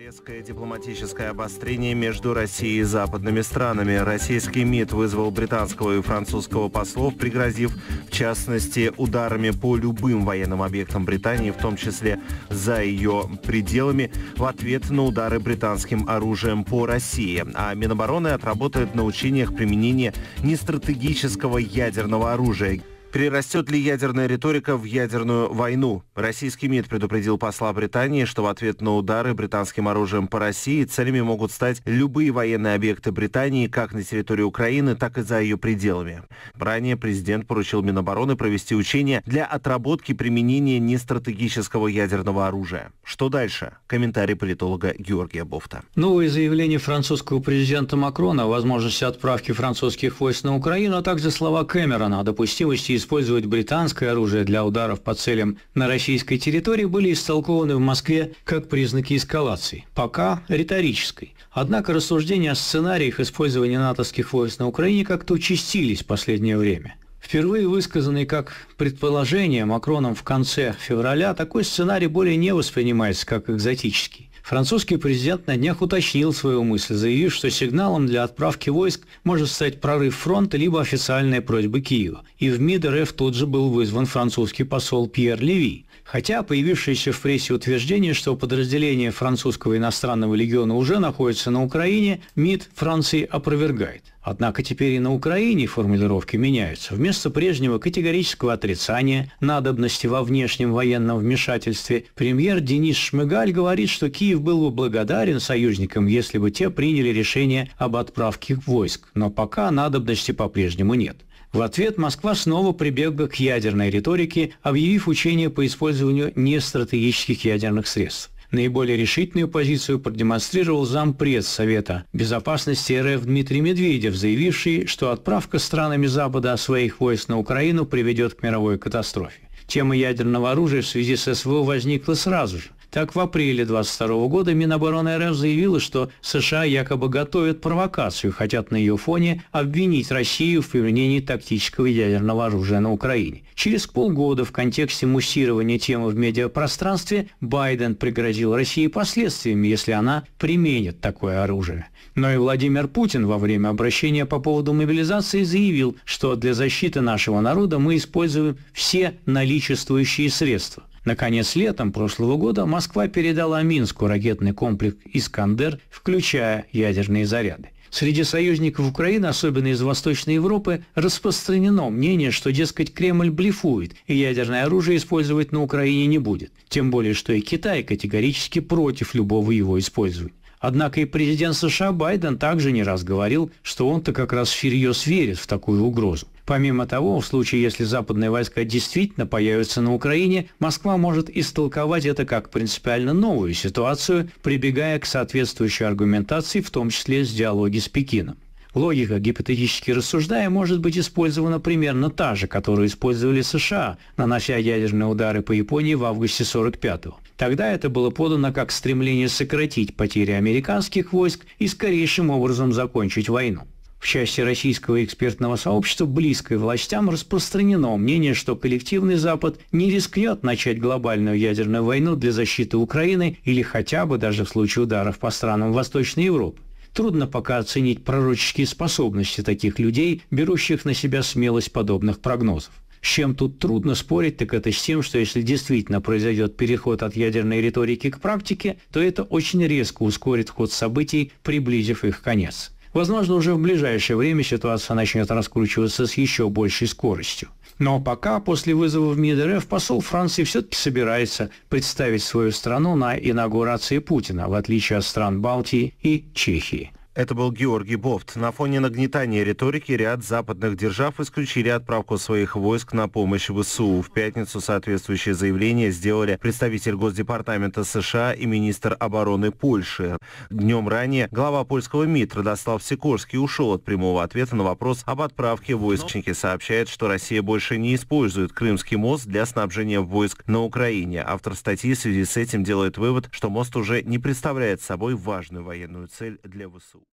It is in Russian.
Резкое дипломатическое обострение между Россией и западными странами. Российский МИД вызвал британского и французского послов, пригрозив, в частности, ударами по любым военным объектам Британии, в том числе за ее пределами, в ответ на удары британским оружием по России. А Минобороны отработает на учениях применение нестратегического ядерного оружия. Прирастет ли ядерная риторика в ядерную войну? Российский МИД предупредил посла Британии, что в ответ на удары британским оружием по России целями могут стать любые военные объекты Британии как на территории Украины, так и за ее пределами. Ранее президент поручил Минобороны провести учения для отработки применения нестратегического ядерного оружия. Что дальше? Комментарий политолога Георгия Бофта. Новые заявления французского президента Макрона о возможности отправки французских войск на Украину, а также слова Кэмерона о допустимости использовать британское оружие для ударов по целям на российской территории, были истолкованы в Москве как признаки эскалации, пока риторической. Однако рассуждения о сценариях использования натовских войск на Украине как-то участились в последнее время. Впервые высказанный как предположение Макроном в конце февраля, такой сценарий более не воспринимается как экзотический. Французский президент на днях уточнил свою мысль, заявив, что сигналом для отправки войск может стать прорыв фронта либо официальная просьба Киева. И в МИД РФ тут же был вызван французский посол Пьер Леви. Хотя появившееся в прессе утверждение, что подразделение французского иностранного легиона уже находится на Украине, МИД Франции опровергает. Однако теперь и на Украине формулировки меняются. Вместо прежнего категорического отрицания надобности во внешнем военном вмешательстве, премьер Денис Шмыгаль говорит, что Киев был бы благодарен союзникам, если бы те приняли решение об отправке войск. Но пока надобности по-прежнему нет. В ответ Москва снова прибегла к ядерной риторике, объявив учение по использованию нестратегических ядерных средств. Наиболее решительную позицию продемонстрировал зампред Совета Безопасности РФ Дмитрий Медведев, заявивший, что отправка странами Запада своих войск на Украину приведет к мировой катастрофе. Тема ядерного оружия в связи с СВО возникла сразу же. Так, в апреле 2022 года Минобороны РФ заявила, что США якобы готовят провокацию, хотят на ее фоне обвинить Россию в применении тактического ядерного оружия на Украине. Через полгода в контексте муссирования темы в медиапространстве Байден пригрозил России последствиями, если она применит такое оружие. Но и Владимир Путин во время обращения по поводу мобилизации заявил, что для защиты нашего народа мы используем все наличествующие средства. Наконец, летом прошлого года Москва передала Минску ракетный комплекс «Искандер», включая ядерные заряды. Среди союзников Украины, особенно из Восточной Европы, распространено мнение, что, дескать, Кремль блефует и ядерное оружие использовать на Украине не будет. Тем более, что и Китай категорически против любого его использования. Однако и президент США Байден также не раз говорил, что он-то как раз всерьез верит в такую угрозу. Помимо того, в случае, если западные войска действительно появятся на Украине, Москва может истолковать это как принципиально новую ситуацию, прибегая к соответствующей аргументации, в том числе с диалоги с Пекином. Логика, гипотетически рассуждая, может быть использована примерно та же, которую использовали США, нанося ядерные удары по Японии в августе 45-го. Тогда это было подано как стремление сократить потери американских войск и скорейшим образом закончить войну в части российского экспертного сообщества, близкой властям, распространено мнение, что коллективный Запад не рискнет начать глобальную ядерную войну для защиты Украины или хотя бы даже в случае ударов по странам Восточной Европы. Трудно пока оценить пророческие способности таких людей, берущих на себя смелость подобных прогнозов. С чем тут трудно спорить, так это с тем, что если действительно произойдет переход от ядерной риторики к практике, то это очень резко ускорит ход событий, приблизив их конец. Возможно, уже в ближайшее время ситуация начнет раскручиваться с еще большей скоростью. Но пока, после вызова в МИД РФ, посол Франции все-таки собирается представить свою страну на инаугурации Путина, в отличие от стран Балтии и Чехии. Это был Георгий Бофт. На фоне нагнетания риторики ряд западных держав исключили отправку своих войск на помощь ВСУ. В пятницу соответствующее заявление сделали представитель Госдепартамента США и министр обороны Польши. Днем ранее глава польского МИД Радослав Сикорский ушел от прямого ответа на вопрос об отправке войск. Чинки сообщает, что Россия больше не использует Крымский мост для снабжения войск на Украине. Автор статьи в связи с этим делает вывод, что мост уже не представляет собой важную военную цель для ВСУ.